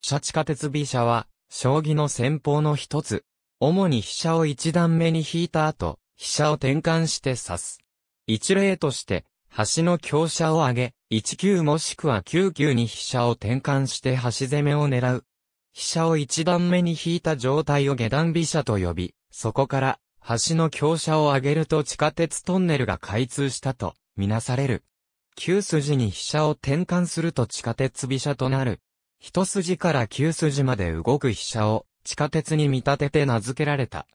車地下鉄飛車は、将棋の戦法の一つ。主に飛車を一段目に引いた後、飛車を転換して指す。一例として、橋の強車を上げ、1級もしくは9級に飛車を転換して橋攻めを狙う。飛車を一段目に引いた状態を下段飛車と呼び、そこから、橋の強車を上げると地下鉄トンネルが開通したと、みなされる。9筋に飛車を転換すると地下鉄飛車となる。一筋から九筋まで動く飛車を地下鉄に見立てて名付けられた。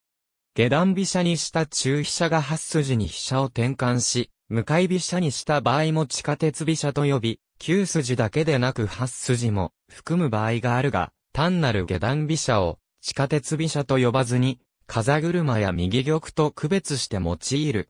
下段飛車にした中飛車が八筋に飛車を転換し、向かい飛車にした場合も地下鉄飛車と呼び、九筋だけでなく八筋も含む場合があるが、単なる下段飛車を地下鉄飛車と呼ばずに、風車や右玉と区別して用いる。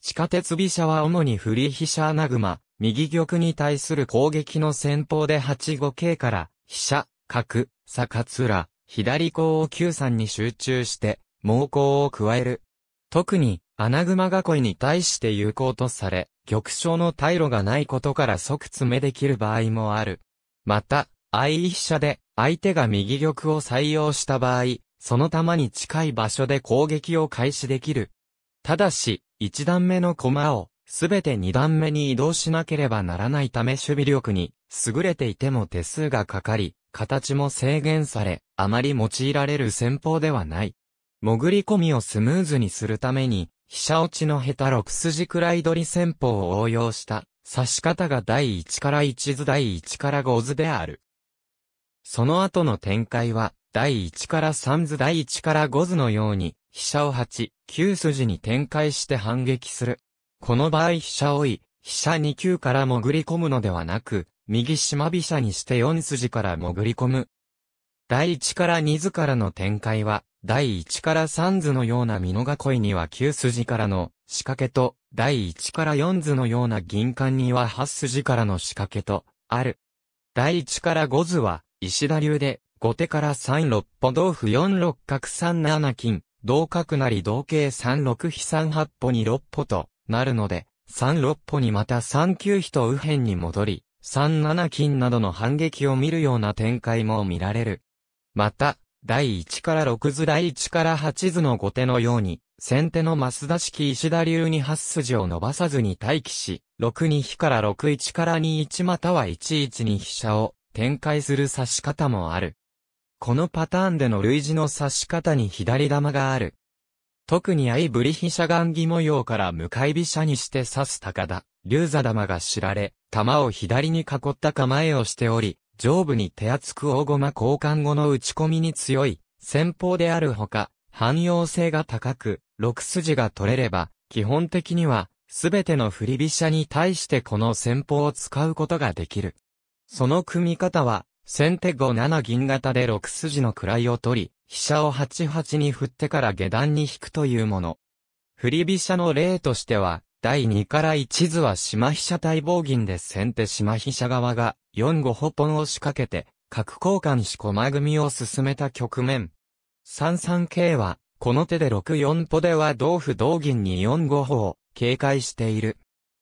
地下鉄飛車は主にフリー飛車穴熊、右玉に対する攻撃の先方で8五桂から、飛車、角、坂ら、左攻を9三に集中して、猛攻を加える。特に、穴熊囲いに対して有効とされ、玉将の退路がないことから即詰めできる場合もある。また、相飛車で、相手が右玉を採用した場合、その玉に近い場所で攻撃を開始できる。ただし、一段目の駒を、すべて二段目に移動しなければならないため守備力に優れていても手数がかかり、形も制限され、あまり用いられる戦法ではない。潜り込みをスムーズにするために、飛車落ちの下手六筋くらい取り戦法を応用した刺し方が第一から一図第一から五図である。その後の展開は、第一から三図第一から五図のように、飛車を八、九筋に展開して反撃する。この場合飛車追い、飛車2級から潜り込むのではなく、右島飛車にして4筋から潜り込む。第1から2図からの展開は、第1から3図のような美濃囲いには9筋からの仕掛けと、第1から4図のような銀冠には8筋からの仕掛けと、ある。第1から5図は、石田流で、後手から3六歩同歩4六角3七金、同角なり同桂3六飛3八歩2六歩と、なるので、3六歩にまた3九飛と右辺に戻り、3七金などの反撃を見るような展開も見られる。また、第1から6図第1から8図の後手のように、先手の増田式石田流に8筋を伸ばさずに待機し、6二飛から6一から2一または1一に飛車を展開する指し方もある。このパターンでの類似の指し方に左玉がある。特に相ぶり飛車雁木模様から向かい飛車にして刺す高田、龍座玉が知られ、玉を左に囲った構えをしており、上部に手厚く大駒交換後の打ち込みに強い、戦法であるほか、汎用性が高く、6筋が取れれば、基本的には、すべての振り飛車に対してこの戦法を使うことができる。その組み方は、先手5七銀型で6筋の位を取り、飛車を8八に振ってから下段に引くというもの。振り飛車の例としては、第2から1図は島飛車対棒銀で先手島飛車側が4五歩ポンを仕掛けて、角交換し駒組みを進めた局面。3三桂は、この手で6四歩では同歩同銀に4五歩を警戒している。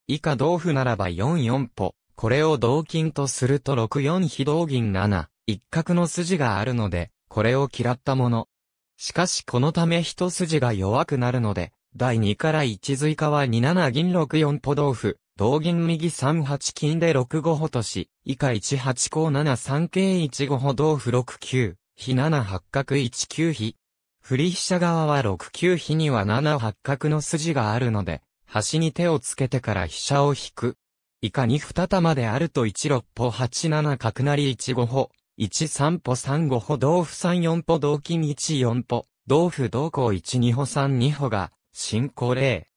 以下同歩ならば4四歩、これを同金とすると6四非同銀7、一角の筋があるので、これを嫌ったもの。しかしこのため一筋が弱くなるので、第2から1随化は2七銀6四歩同歩、同銀右3八金で6五歩とし、以下1八項7三桂1五歩同歩6九、非7八角1九非。振り飛車側は6九飛には7八角の筋があるので、端に手をつけてから飛車を引く。以下に二玉であると一六歩八七角成一五歩、一三歩三五歩同歩三四歩同金一四歩、同歩同行一二歩三二歩が、進行例。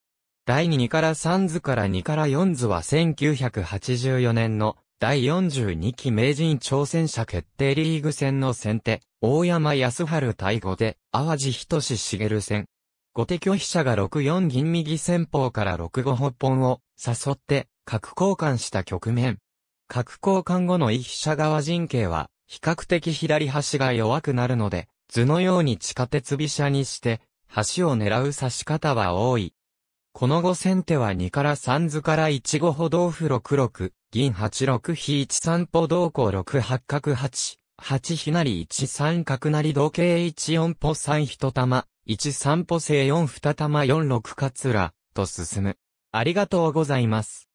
第二から三図から二から四図は1984年の第42期名人挑戦者決定リーグ戦の先手、大山康春対後手、淡路仁志茂戦。後手拒否者が6四銀右先方から6五歩本を誘って、核交換した局面。核交換後の一飛車側陣形は、比較的左端が弱くなるので、図のように地下鉄飛車にして、端を狙う指し方は多い。この後先手は2から3図から1五歩同歩6六、銀8六飛1三歩同行6八角8、8ひなり1三角なり同形1四歩3一玉、1三歩正4二玉4六かつら、と進む。ありがとうございます。